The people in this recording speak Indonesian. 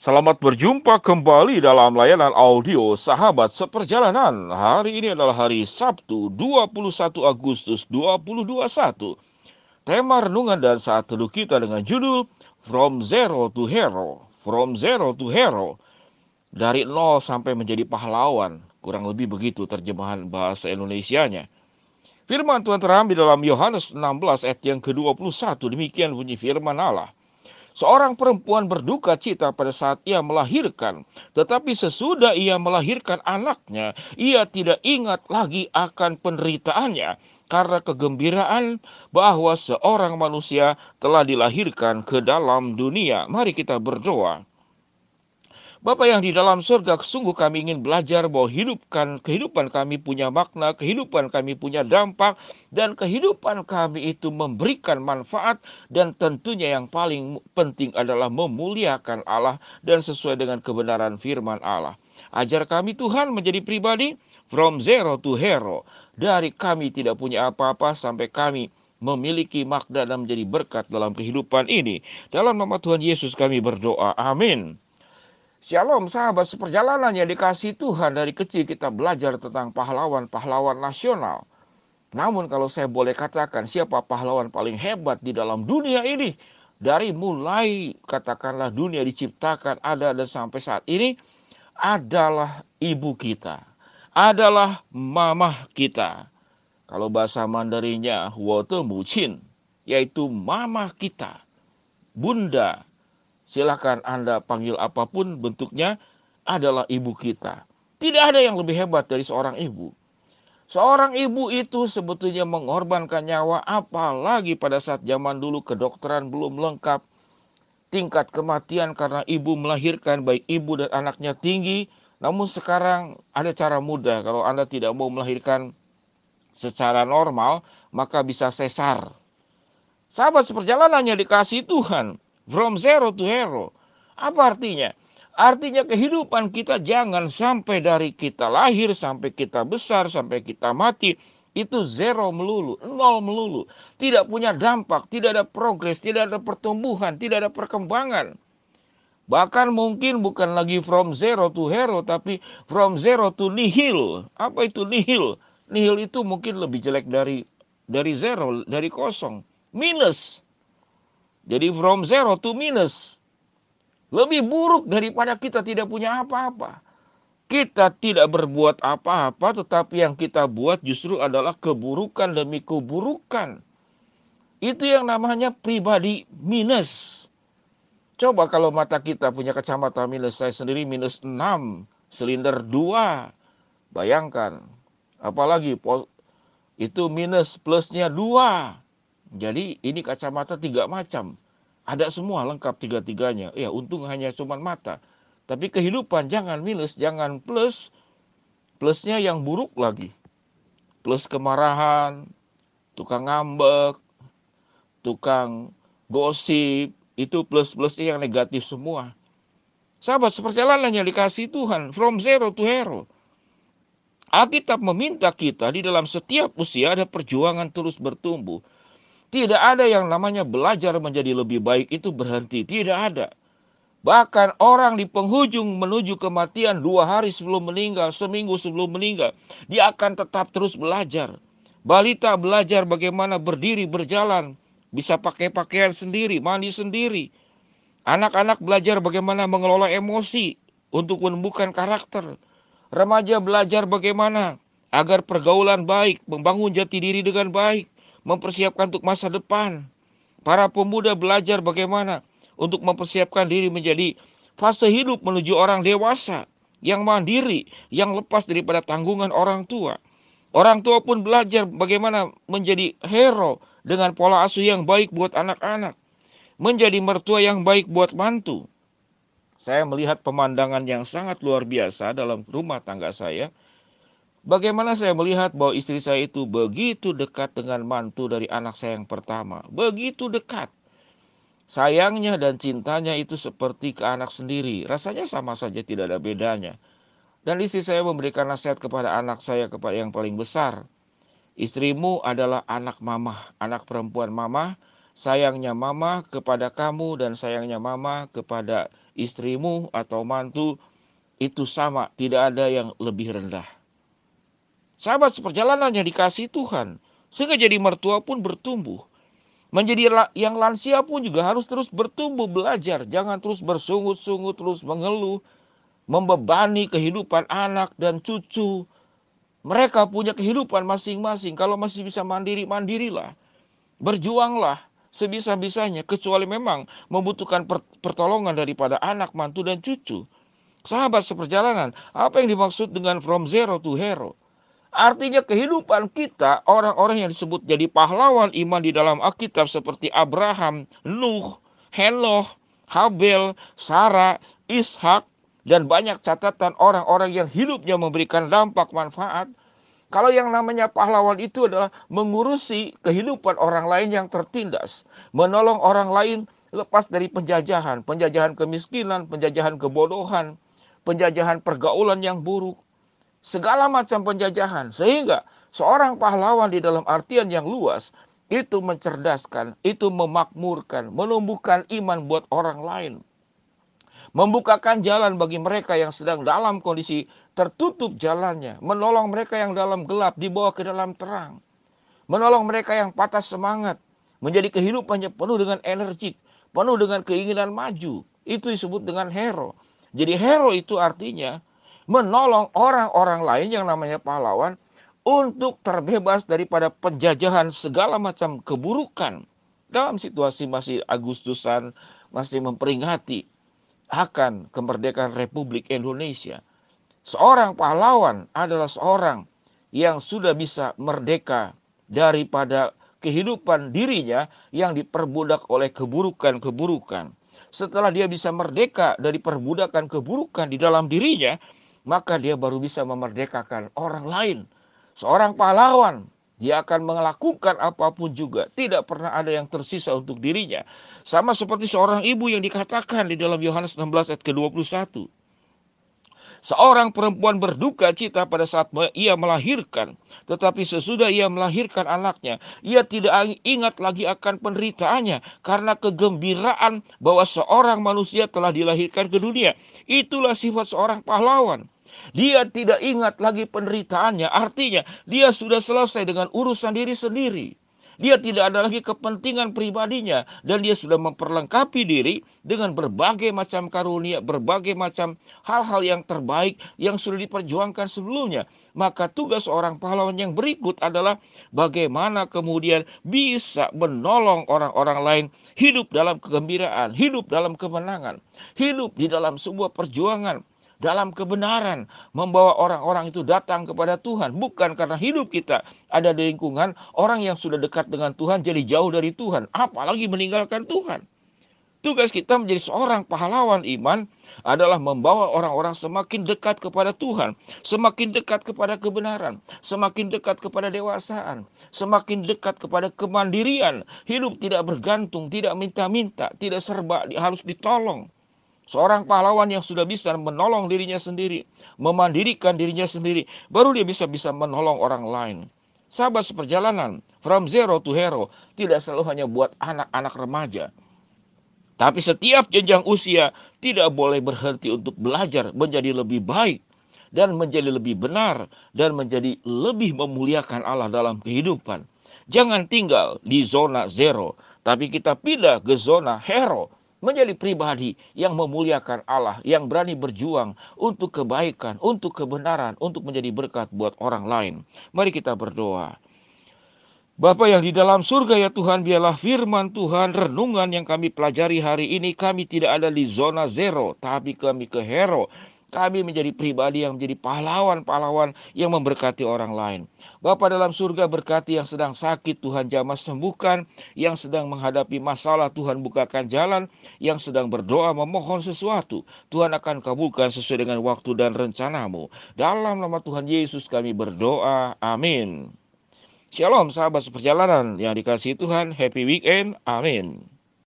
Selamat berjumpa kembali dalam layanan audio Sahabat Seperjalanan. Hari ini adalah hari Sabtu, 21 Agustus 2021. Tema renungan dan saat teduh kita dengan judul From Zero to Hero. From Zero to Hero. Dari nol sampai menjadi pahlawan. Kurang lebih begitu terjemahan bahasa Indonesianya. Firman Tuhan terambil dalam Yohanes 16 ayat yang ke-21. Demikian bunyi firman Allah. Seorang perempuan berduka cita pada saat ia melahirkan, tetapi sesudah ia melahirkan anaknya, ia tidak ingat lagi akan penderitaannya karena kegembiraan bahwa seorang manusia telah dilahirkan ke dalam dunia. Mari kita berdoa. Bapak yang di dalam surga, sungguh kami ingin belajar bahwa hidupkan kehidupan kami punya makna, kehidupan kami punya dampak, dan kehidupan kami itu memberikan manfaat dan tentunya yang paling penting adalah memuliakan Allah dan sesuai dengan kebenaran firman Allah. Ajar kami Tuhan menjadi pribadi from zero to hero. Dari kami tidak punya apa-apa sampai kami memiliki makna dan menjadi berkat dalam kehidupan ini. Dalam nama Tuhan Yesus kami berdoa. Amin. Shalom sahabat seperjalanan yang dikasih Tuhan dari kecil kita belajar tentang pahlawan-pahlawan nasional. Namun kalau saya boleh katakan siapa pahlawan paling hebat di dalam dunia ini? Dari mulai katakanlah dunia diciptakan ada dan sampai saat ini adalah ibu kita. Adalah mama kita. Kalau bahasa Mandarinnya, Wote Mucin, yaitu mama kita, bunda, Silahkan Anda panggil apapun bentuknya adalah ibu kita. Tidak ada yang lebih hebat dari seorang ibu. Seorang ibu itu sebetulnya mengorbankan nyawa apalagi pada saat zaman dulu kedokteran belum lengkap. Tingkat kematian karena ibu melahirkan baik ibu dan anaknya tinggi. Namun sekarang ada cara mudah kalau Anda tidak mau melahirkan secara normal maka bisa sesar. Sahabat seperjalanannya yang dikasih Tuhan. From zero to hero. Apa artinya? Artinya kehidupan kita jangan sampai dari kita lahir sampai kita besar sampai kita mati itu zero melulu, nol melulu, tidak punya dampak, tidak ada progres, tidak ada pertumbuhan, tidak ada perkembangan. Bahkan mungkin bukan lagi from zero to hero tapi from zero to nihil. Apa itu nihil? Nihil itu mungkin lebih jelek dari dari zero, dari kosong, minus. Jadi from zero to minus. Lebih buruk daripada kita tidak punya apa-apa. Kita tidak berbuat apa-apa tetapi yang kita buat justru adalah keburukan demi keburukan. Itu yang namanya pribadi minus. Coba kalau mata kita punya kacamata minus, saya sendiri minus 6, silinder 2. Bayangkan, apalagi itu minus plusnya 2. Jadi ini kacamata tiga macam. Ada semua lengkap tiga-tiganya. Ya untung hanya cuma mata. Tapi kehidupan jangan minus, jangan plus. Plusnya yang buruk lagi. Plus kemarahan, tukang ngambek, tukang gosip. Itu plus-plusnya yang negatif semua. Sahabat, seperjalanan yang dikasih Tuhan. From zero to hero. Alkitab meminta kita di dalam setiap usia ada perjuangan terus bertumbuh. Tidak ada yang namanya belajar menjadi lebih baik itu berhenti. Tidak ada. Bahkan orang di penghujung menuju kematian dua hari sebelum meninggal, seminggu sebelum meninggal. Dia akan tetap terus belajar. Balita belajar bagaimana berdiri, berjalan. Bisa pakai pakaian sendiri, mandi sendiri. Anak-anak belajar bagaimana mengelola emosi untuk menumbuhkan karakter. Remaja belajar bagaimana agar pergaulan baik, membangun jati diri dengan baik mempersiapkan untuk masa depan. Para pemuda belajar bagaimana untuk mempersiapkan diri menjadi fase hidup menuju orang dewasa yang mandiri, yang lepas daripada tanggungan orang tua. Orang tua pun belajar bagaimana menjadi hero dengan pola asuh yang baik buat anak-anak, menjadi mertua yang baik buat mantu. Saya melihat pemandangan yang sangat luar biasa dalam rumah tangga saya Bagaimana saya melihat bahwa istri saya itu begitu dekat dengan mantu dari anak saya yang pertama, begitu dekat. Sayangnya dan cintanya itu seperti ke anak sendiri, rasanya sama saja tidak ada bedanya. Dan istri saya memberikan nasihat kepada anak saya kepada yang paling besar. Istrimu adalah anak mama, anak perempuan mama, sayangnya mama kepada kamu dan sayangnya mama kepada istrimu atau mantu itu sama, tidak ada yang lebih rendah. Sahabat seperjalanan yang dikasih Tuhan, sehingga jadi mertua pun bertumbuh. Menjadi yang lansia pun juga harus terus bertumbuh belajar, jangan terus bersungut-sungut, terus mengeluh, membebani kehidupan anak dan cucu. Mereka punya kehidupan masing-masing. Kalau masih bisa mandiri, mandirilah. Berjuanglah sebisa-bisanya kecuali memang membutuhkan pertolongan daripada anak, mantu dan cucu. Sahabat seperjalanan, apa yang dimaksud dengan from zero to hero? Artinya kehidupan kita, orang-orang yang disebut jadi pahlawan iman di dalam Alkitab seperti Abraham, Nuh, Henoch, Habel, Sarah, Ishak, dan banyak catatan orang-orang yang hidupnya memberikan dampak manfaat. Kalau yang namanya pahlawan itu adalah mengurusi kehidupan orang lain yang tertindas, menolong orang lain lepas dari penjajahan, penjajahan kemiskinan, penjajahan kebodohan, penjajahan pergaulan yang buruk, segala macam penjajahan sehingga seorang pahlawan di dalam artian yang luas itu mencerdaskan, itu memakmurkan, menumbuhkan iman buat orang lain. Membukakan jalan bagi mereka yang sedang dalam kondisi tertutup jalannya, menolong mereka yang dalam gelap dibawa ke dalam terang, menolong mereka yang patah semangat, menjadi kehidupannya penuh dengan energi, penuh dengan keinginan maju. Itu disebut dengan hero. Jadi hero itu artinya menolong orang-orang lain yang namanya pahlawan untuk terbebas daripada penjajahan segala macam keburukan dalam situasi masih Agustusan masih memperingati akan kemerdekaan Republik Indonesia. Seorang pahlawan adalah seorang yang sudah bisa merdeka daripada kehidupan dirinya yang diperbudak oleh keburukan-keburukan. Setelah dia bisa merdeka dari perbudakan keburukan di dalam dirinya, maka dia baru bisa memerdekakan orang lain. Seorang pahlawan, dia akan melakukan apapun juga, tidak pernah ada yang tersisa untuk dirinya. Sama seperti seorang ibu yang dikatakan di dalam Yohanes 16 ayat ke-21. Seorang perempuan berduka cita pada saat ia melahirkan, tetapi sesudah ia melahirkan anaknya, ia tidak ingat lagi akan penderitaannya karena kegembiraan bahwa seorang manusia telah dilahirkan ke dunia. Itulah sifat seorang pahlawan. Dia tidak ingat lagi penderitaannya, artinya dia sudah selesai dengan urusan diri sendiri. Dia tidak ada lagi kepentingan pribadinya dan dia sudah memperlengkapi diri dengan berbagai macam karunia, berbagai macam hal-hal yang terbaik yang sudah diperjuangkan sebelumnya. Maka tugas orang pahlawan yang berikut adalah bagaimana kemudian bisa menolong orang-orang lain hidup dalam kegembiraan, hidup dalam kemenangan, hidup di dalam sebuah perjuangan dalam kebenaran, membawa orang-orang itu datang kepada Tuhan, bukan karena hidup kita ada di lingkungan orang yang sudah dekat dengan Tuhan jadi jauh dari Tuhan, apalagi meninggalkan Tuhan. Tugas kita menjadi seorang pahlawan iman adalah membawa orang-orang semakin dekat kepada Tuhan, semakin dekat kepada kebenaran, semakin dekat kepada dewasaan, semakin dekat kepada kemandirian. Hidup tidak bergantung, tidak minta-minta, tidak serba harus ditolong Seorang pahlawan yang sudah bisa menolong dirinya sendiri, memandirikan dirinya sendiri, baru dia bisa bisa menolong orang lain. Sahabat seperjalanan, from zero to hero, tidak selalu hanya buat anak-anak remaja. Tapi setiap jenjang usia tidak boleh berhenti untuk belajar menjadi lebih baik dan menjadi lebih benar dan menjadi lebih memuliakan Allah dalam kehidupan. Jangan tinggal di zona zero, tapi kita pindah ke zona hero, menjadi pribadi yang memuliakan Allah, yang berani berjuang untuk kebaikan, untuk kebenaran, untuk menjadi berkat buat orang lain. Mari kita berdoa. Bapak yang di dalam surga ya Tuhan, biarlah firman Tuhan renungan yang kami pelajari hari ini kami tidak ada di zona zero, tapi kami ke hero, kami menjadi pribadi yang menjadi pahlawan-pahlawan yang memberkati orang lain. Bapak dalam surga berkati yang sedang sakit Tuhan jamah sembuhkan, yang sedang menghadapi masalah Tuhan bukakan jalan, yang sedang berdoa memohon sesuatu Tuhan akan kabulkan sesuai dengan waktu dan rencanamu. Dalam nama Tuhan Yesus kami berdoa. Amin. Shalom sahabat seperjalanan yang dikasihi Tuhan, happy weekend. Amin.